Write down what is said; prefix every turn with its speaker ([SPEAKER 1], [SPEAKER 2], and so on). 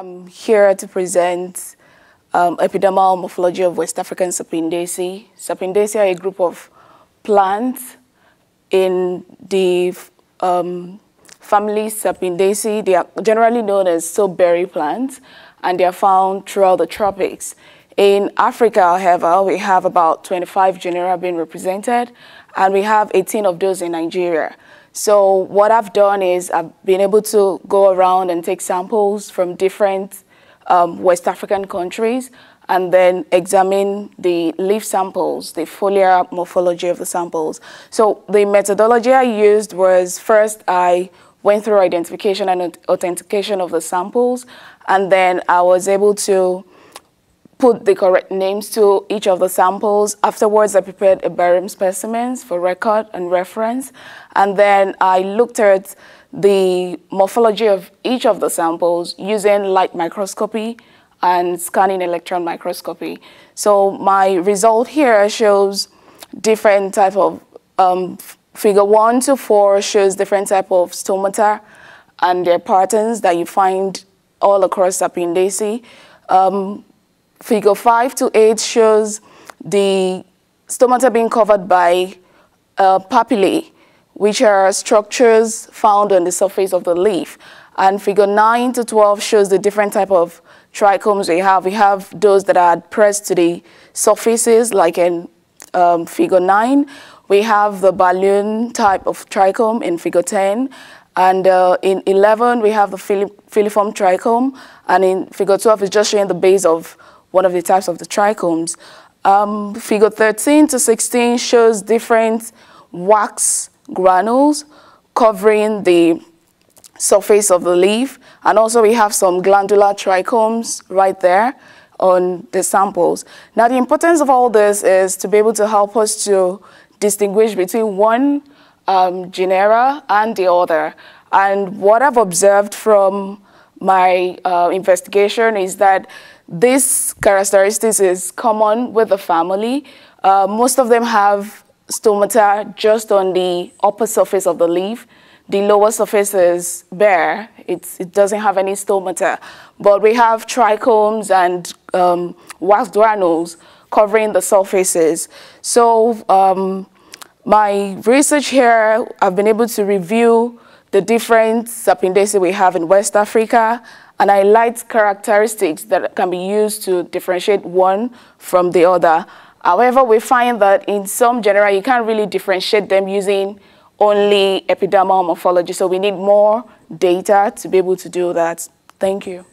[SPEAKER 1] I'm here to present um, epidermal morphology of West African Sapindaceae. Sapindaceae are a group of plants in the um, family Sapindaceae. They are generally known as soapberry plants, and they are found throughout the tropics. In Africa, however, we have about 25 genera being represented, and we have 18 of those in Nigeria. So what I've done is I've been able to go around and take samples from different um, West African countries and then examine the leaf samples, the foliar morphology of the samples. So the methodology I used was first I went through identification and authentication of the samples and then I was able to put the correct names to each of the samples. Afterwards, I prepared a barium specimens for record and reference. And then I looked at the morphology of each of the samples using light microscopy and scanning electron microscopy. So my result here shows different type of, um, figure one to four shows different type of stomata and their patterns that you find all across Sapindaceae. Um, Figure 5 to 8 shows the stomata being covered by uh, papillae, which are structures found on the surface of the leaf. And figure 9 to 12 shows the different type of trichomes we have. We have those that are pressed to the surfaces, like in um, figure 9. We have the balloon type of trichome in figure 10. And uh, in 11, we have the fili filiform trichome. And in figure 12, it's just showing the base of one of the types of the trichomes. Um, figure 13 to 16 shows different wax granules covering the surface of the leaf. And also we have some glandular trichomes right there on the samples. Now the importance of all this is to be able to help us to distinguish between one um, genera and the other. And what I've observed from my uh, investigation is that this characteristics is common with the family. Uh, most of them have stomata just on the upper surface of the leaf. The lower surface is bare. It's, it doesn't have any stomata. But we have trichomes and um, wax granules covering the surfaces. So um, my research here, I've been able to review the different sapindesi we have in West Africa and highlight characteristics that can be used to differentiate one from the other. However, we find that in some genera, you can't really differentiate them using only epidermal morphology. So we need more data to be able to do that. Thank you.